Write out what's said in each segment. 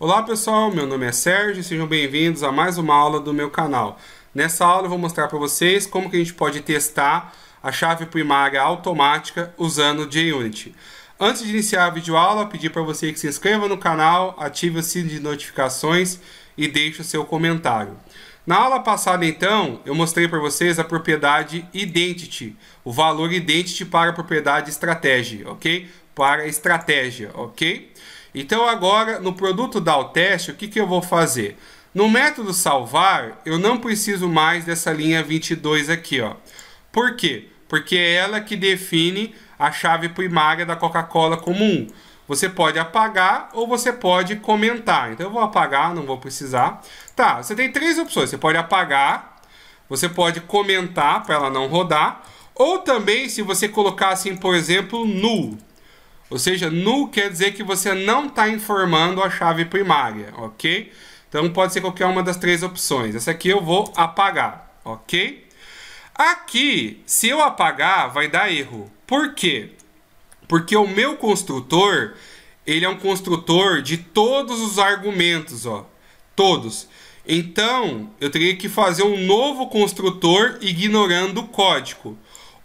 Olá pessoal, meu nome é Sérgio e sejam bem-vindos a mais uma aula do meu canal. Nessa aula eu vou mostrar para vocês como que a gente pode testar a chave primária automática usando o JUnity. Antes de iniciar a videoaula, pedir para você que se inscreva no canal, ative o sino de notificações e deixe o seu comentário. Na aula passada, então, eu mostrei para vocês a propriedade identity, o valor identity para a propriedade strategy, ok? Para estratégia, ok? Então agora, no produto dar o teste, o que, que eu vou fazer? No método salvar, eu não preciso mais dessa linha 22 aqui, ó. Por quê? Porque é ela que define a chave primária da Coca-Cola comum. Você pode apagar ou você pode comentar. Então eu vou apagar, não vou precisar. Tá, você tem três opções. Você pode apagar, você pode comentar para ela não rodar, ou também se você colocar assim, por exemplo, null. Ou seja, null quer dizer que você não está informando a chave primária, ok? Então pode ser qualquer uma das três opções. Essa aqui eu vou apagar, ok? Aqui, se eu apagar, vai dar erro. Por quê? Porque o meu construtor, ele é um construtor de todos os argumentos, ó. Todos. Então, eu teria que fazer um novo construtor ignorando o código.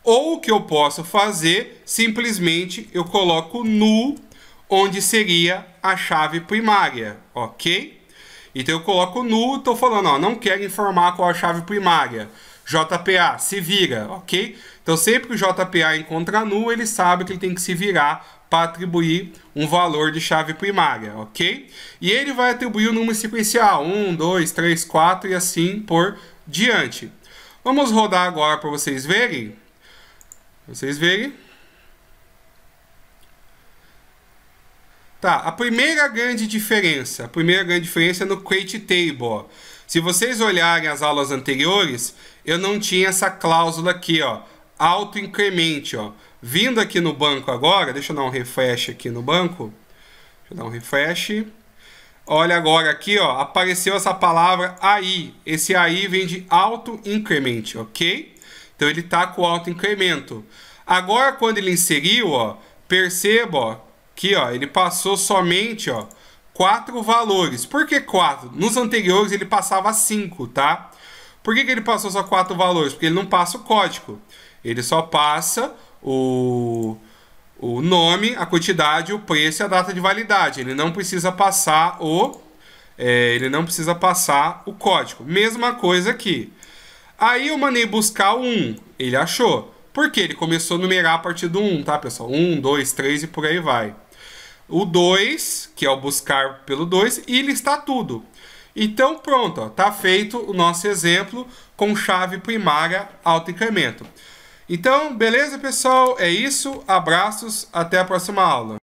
Ou o que eu posso fazer, simplesmente eu coloco null, onde seria a chave primária, ok? Então eu coloco null, estou falando, ó, não quero informar qual a chave primária. JPA, se vira, ok? Então sempre que o JPA encontra null, ele sabe que ele tem que se virar para atribuir um valor de chave primária, ok? E ele vai atribuir o número sequencial, 1, 2, 3, 4 e assim por diante. Vamos rodar agora para vocês verem. Vocês verem. Tá, a primeira grande diferença, a primeira grande diferença é no crate table. Se vocês olharem as aulas anteriores, eu não tinha essa cláusula aqui, ó, auto incremente, ó. Vindo aqui no banco agora, deixa eu dar um refresh aqui no banco. Deixa eu dar um refresh. Olha agora aqui, ó, apareceu essa palavra aí. Esse aí vem de auto incremente, OK? Então ele está com alto incremento. Agora, quando ele inseriu, ó, perceba ó, que ó, ele passou somente ó, quatro valores. Por que quatro? Nos anteriores ele passava cinco, tá? Por que, que ele passou só quatro valores? Porque ele não passa o código. Ele só passa o, o nome, a quantidade, o preço e a data de validade. Ele não precisa passar o é, ele não precisa passar o código. Mesma coisa aqui. Aí eu mandei buscar o 1. Ele achou. Por quê? ele começou a numerar a partir do 1, tá, pessoal? 1, 2, 3 e por aí vai. O 2, que é o buscar pelo 2, e listar tudo. Então, pronto, ó, tá feito o nosso exemplo com chave primária auto-incremento. Então, beleza, pessoal? É isso. Abraços. Até a próxima aula.